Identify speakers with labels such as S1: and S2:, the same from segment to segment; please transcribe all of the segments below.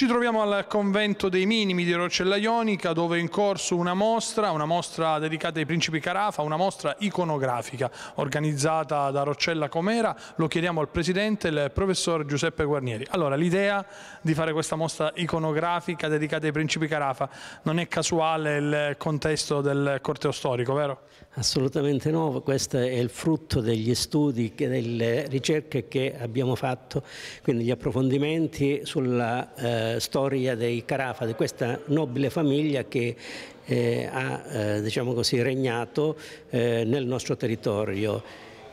S1: Ci troviamo al convento dei Minimi di Roccella Ionica dove è in corso una mostra, una mostra dedicata ai principi Carafa, una mostra iconografica organizzata da Roccella Comera. Lo chiediamo al presidente, il professor Giuseppe Guarnieri. Allora, l'idea di fare questa mostra iconografica dedicata ai principi Carafa non è casuale il contesto
S2: del corteo storico, vero? Assolutamente no, questo è il frutto degli studi, delle ricerche che abbiamo fatto, quindi gli approfondimenti sulla... Eh, storia dei Carafa, di questa nobile famiglia che eh, ha eh, diciamo così, regnato eh, nel nostro territorio.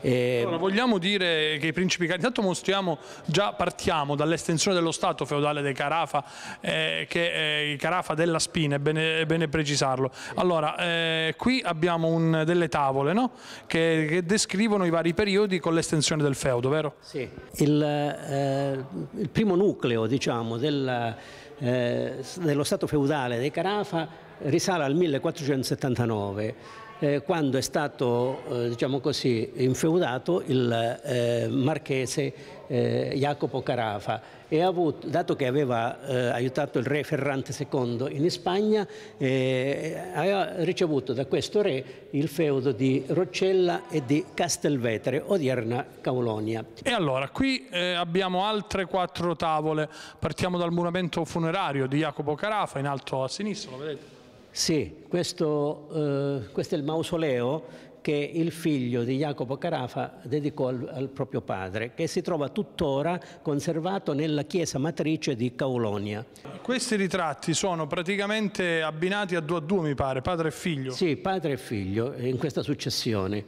S2: Eh, allora,
S1: vogliamo dire che i principi cari, intanto mostriamo, già partiamo dall'estensione dello Stato feudale dei Carafa, eh, che eh, i Carafa della Spina, è bene, è bene precisarlo. Allora, eh, qui abbiamo un, delle tavole no? che, che, descrivono i vari periodi con l'estensione
S2: del feudo, vero? Sì, il, eh, il primo nucleo diciamo, del, eh, dello Stato feudale dei Carafa risale al 1479 eh, quando è stato eh, diciamo così, infeudato il eh, marchese eh, Jacopo Carafa e ha avuto, dato che aveva eh, aiutato il re Ferrante II in Spagna, eh, aveva ricevuto da questo re il feudo di Roccella e di Castelvetere, odierna Caulonia.
S1: E allora, qui abbiamo altre quattro tavole, partiamo dal muramento funerario di Jacopo Carafa, in alto a sinistra, lo vedete?
S2: Sì, questo, eh, questo, è il mausoleo che il figlio di Jacopo Carafa dedicò al, al, proprio padre, che si trova tuttora conservato nella chiesa matrice di Caulonia.
S1: Questi ritratti sono praticamente abbinati a due a due, mi pare, padre e figlio.
S2: Sì, padre e figlio, in questa successione.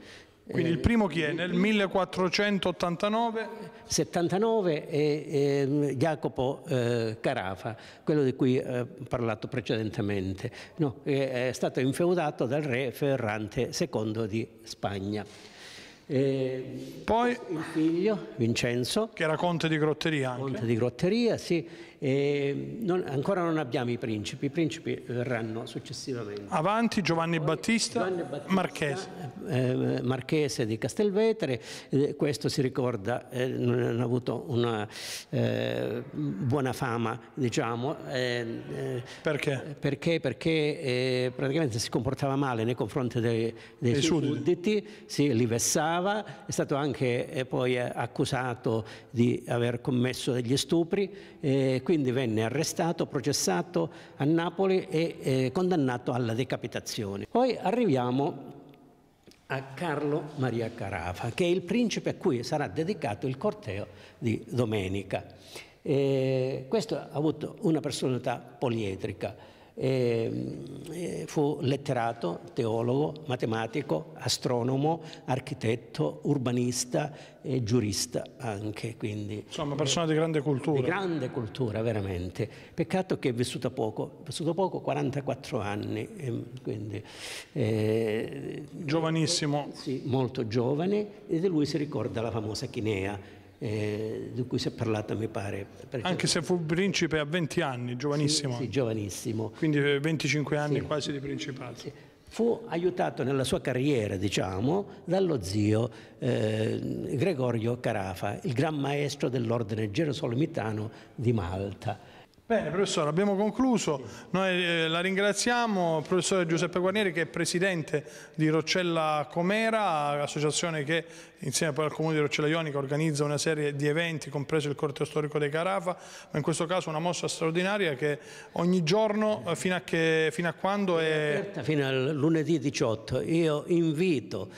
S2: Quindi eh, il
S1: primo chi è? Nel 1489?
S2: 79 è, è Jacopo eh, Carafa, quello di cui eh, ho parlato precedentemente. No, è, eh, è, stato infeudato dal re Ferrante II di Spagna. E Poi il figlio Vincenzo, che era conte di Grotteria anche. Conte di Grotteria, sì. Non, ancora non abbiamo i principi, i principi verranno successivamente. Avanti Giovanni, Poi, Battista, Giovanni Battista Marchese eh, marchese di Castelvetere, eh, questo si ricorda, eh, non ha avuto una eh, buona fama, diciamo. Eh, eh, perché? Perché, perché praticamente si comportava male nei confronti dei, dei, dei sudditi, sì, li vessava, è stato anche poi accusato di aver commesso degli stupri, quindi venne arrestato, processato a Napoli e condannato alla decapitazione. Poi arriviamo a Carlo Maria Carafa, che è il principe a cui sarà dedicato il corteo di domenica. E eh, questo ha avuto una personalità poliedrica Ehm, eh, fu letterato, teologo, matematico, astronomo, architetto, urbanista e giurista anche. Quindi, Insomma, persona eh, di grande cultura. Di grande cultura, veramente. Peccato che è vissuta poco, è vissuto poco, 44 anni. Ehm, eh, quindi, Giovanissimo. Sì, molto giovane, e di lui si ricorda la famosa Chinea eh, di cui si è parlato mi pare. Anche
S1: se fu principe a 20
S2: anni, giovanissimo. Sì, sì giovanissimo. Quindi 25 eh, anni sì.
S1: quasi di principato. Sì.
S2: Fu aiutato nella sua carriera, diciamo, dallo zio eh, Gregorio Carafa, il gran maestro dell'ordine gerosolimitano di Malta
S1: Bene, professore, abbiamo concluso. Noi eh, la ringraziamo, il professore Giuseppe Guarnieri che è presidente di Roccella Comera, associazione che insieme poi al comune di Roccella Ionica organizza una serie di eventi, compreso il corteo storico dei Carafa, ma in questo caso una mossa
S2: straordinaria che ogni giorno eh, fino a, che, fino a quando è... Fino al lunedì 18 io invito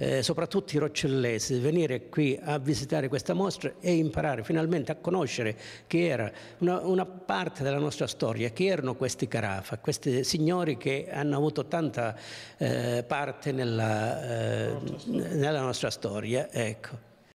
S2: eh, soprattutto i roccellesi, venire qui a visitare questa mostra e imparare finalmente a conoscere che era una, una parte della nostra storia, chi erano questi carafa, questi signori che hanno avuto tanta eh, parte nella, eh, nella nostra storia. Ecco.